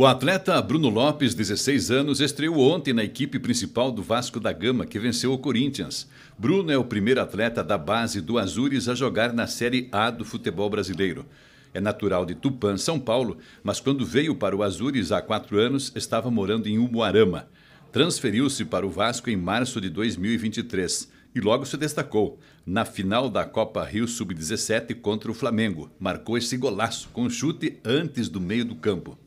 O atleta Bruno Lopes, 16 anos, estreou ontem na equipe principal do Vasco da Gama, que venceu o Corinthians. Bruno é o primeiro atleta da base do Azures a jogar na Série A do futebol brasileiro. É natural de Tupã, São Paulo, mas quando veio para o Azures há quatro anos, estava morando em Umuarama. Transferiu-se para o Vasco em março de 2023 e logo se destacou na final da Copa Rio Sub-17 contra o Flamengo. Marcou esse golaço com chute antes do meio do campo.